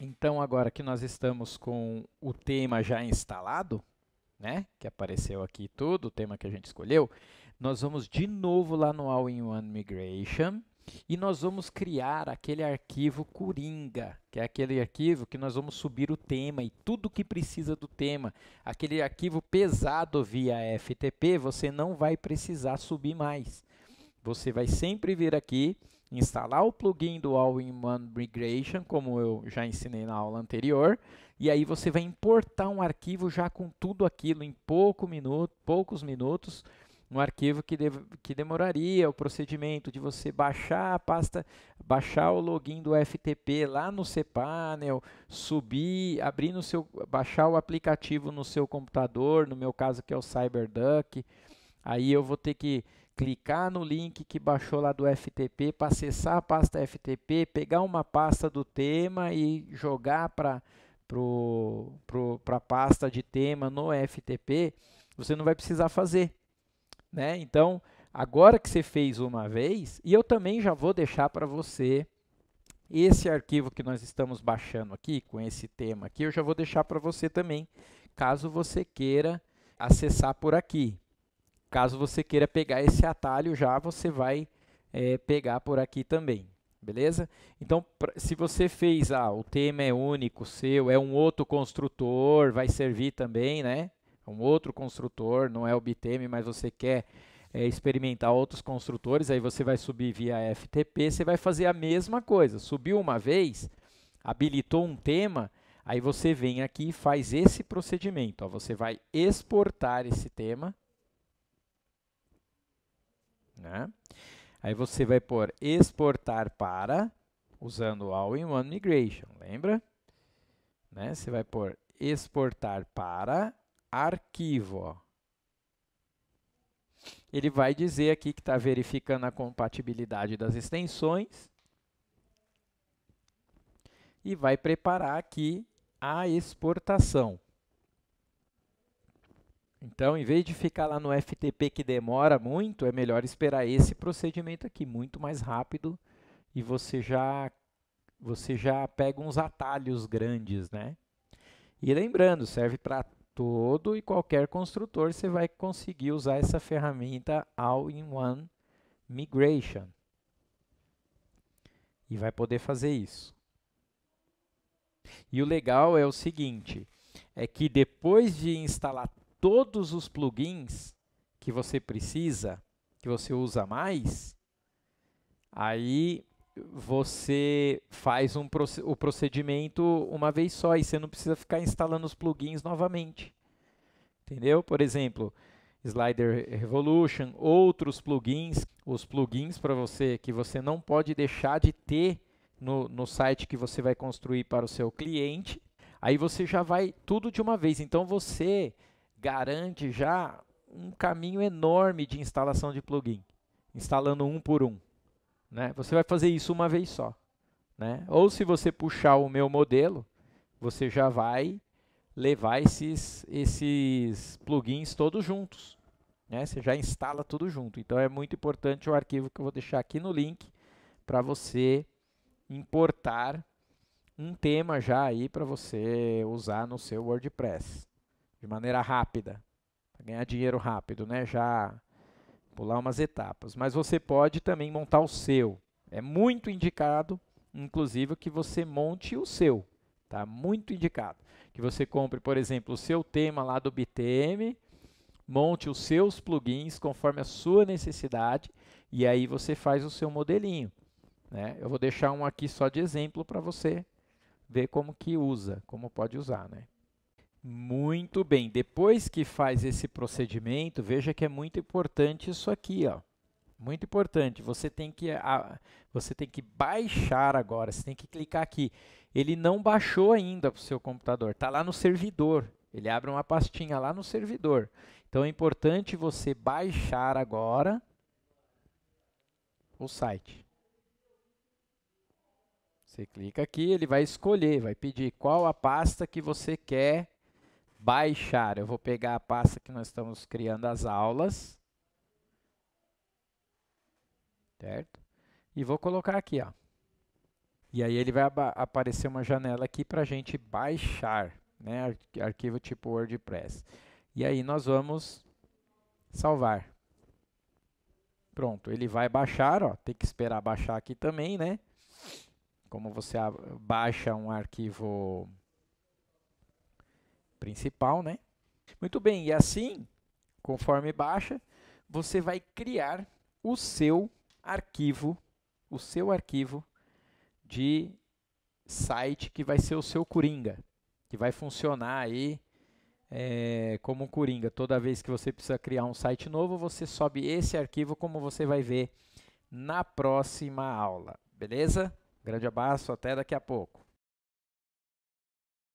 Então, agora que nós estamos com o tema já instalado, né, que apareceu aqui tudo, o tema que a gente escolheu, nós vamos de novo lá no All-in-One Migration e nós vamos criar aquele arquivo Coringa, que é aquele arquivo que nós vamos subir o tema e tudo que precisa do tema. Aquele arquivo pesado via FTP, você não vai precisar subir mais. Você vai sempre vir aqui instalar o plugin do All-in-One Migration, como eu já ensinei na aula anterior, e aí você vai importar um arquivo já com tudo aquilo em pouco minuto, poucos minutos, um arquivo que, que demoraria o procedimento de você baixar a pasta, baixar o login do FTP lá no cPanel, subir, abrir no seu, baixar o aplicativo no seu computador, no meu caso que é o CyberDuck, Aí eu vou ter que clicar no link que baixou lá do FTP para acessar a pasta FTP, pegar uma pasta do tema e jogar para para a pasta de tema no FTP, você não vai precisar fazer. Né? Então, agora que você fez uma vez, e eu também já vou deixar para você esse arquivo que nós estamos baixando aqui, com esse tema aqui, eu já vou deixar para você também, caso você queira acessar por aqui. Caso você queira pegar esse atalho já, você vai é, pegar por aqui também, beleza? Então, se você fez, ah, o tema é único seu, é um outro construtor, vai servir também, né? É um outro construtor, não é o BTM mas você quer é, experimentar outros construtores, aí você vai subir via FTP, você vai fazer a mesma coisa. Subiu uma vez, habilitou um tema, aí você vem aqui e faz esse procedimento. Ó, você vai exportar esse tema, né? Aí você vai pôr exportar para, usando o All-in-One Migration, lembra? Né? Você vai pôr exportar para arquivo. Ele vai dizer aqui que está verificando a compatibilidade das extensões e vai preparar aqui a exportação. Então, em vez de ficar lá no FTP que demora muito, é melhor esperar esse procedimento aqui, muito mais rápido, e você já você já pega uns atalhos grandes, né? E lembrando, serve para todo e qualquer construtor, você vai conseguir usar essa ferramenta All-in-One Migration. E vai poder fazer isso. E o legal é o seguinte, é que depois de instalar todos os plugins que você precisa, que você usa mais, aí você faz um, o procedimento uma vez só e você não precisa ficar instalando os plugins novamente. Entendeu? Por exemplo, Slider Revolution, outros plugins, os plugins para você que você não pode deixar de ter no, no site que você vai construir para o seu cliente. Aí você já vai tudo de uma vez. Então você garante já um caminho enorme de instalação de plugin, instalando um por um. Né? Você vai fazer isso uma vez só. Né? Ou se você puxar o meu modelo, você já vai levar esses, esses plugins todos juntos. Né? Você já instala tudo junto. Então é muito importante o arquivo que eu vou deixar aqui no link para você importar um tema já aí para você usar no seu WordPress de maneira rápida, para ganhar dinheiro rápido, né? Já pular umas etapas. Mas você pode também montar o seu. É muito indicado, inclusive, que você monte o seu. Tá muito indicado que você compre, por exemplo, o seu tema lá do BTM, monte os seus plugins conforme a sua necessidade e aí você faz o seu modelinho. Né? Eu vou deixar um aqui só de exemplo para você ver como que usa, como pode usar. Né? Muito bem. Depois que faz esse procedimento, veja que é muito importante isso aqui, ó. Muito importante. Você tem que a, ah, você tem que baixar agora. Você tem que clicar aqui. Ele não baixou ainda para o seu computador. Está lá no servidor. Ele abre uma pastinha lá no servidor. Então é importante você baixar agora o site. Você clica aqui, ele vai escolher, vai pedir qual a pasta que você quer baixar. Eu vou pegar a pasta que nós estamos criando as aulas. Certo? E vou colocar aqui, ó. E aí ele vai aparecer uma janela aqui para a gente baixar, né? Ar arquivo tipo WordPress. E aí nós vamos salvar. Pronto, ele vai baixar, ó. Tem que esperar baixar aqui também, né? Como você baixa um arquivo principal, né? Muito bem, e assim, conforme baixa, você vai criar o seu arquivo, o seu arquivo de site que vai ser o seu Coringa, que vai funcionar aí é, como um Coringa. Toda vez que você precisa criar um site novo, você sobe esse arquivo, como você vai ver na próxima aula. Beleza? Grande abraço, até daqui a pouco.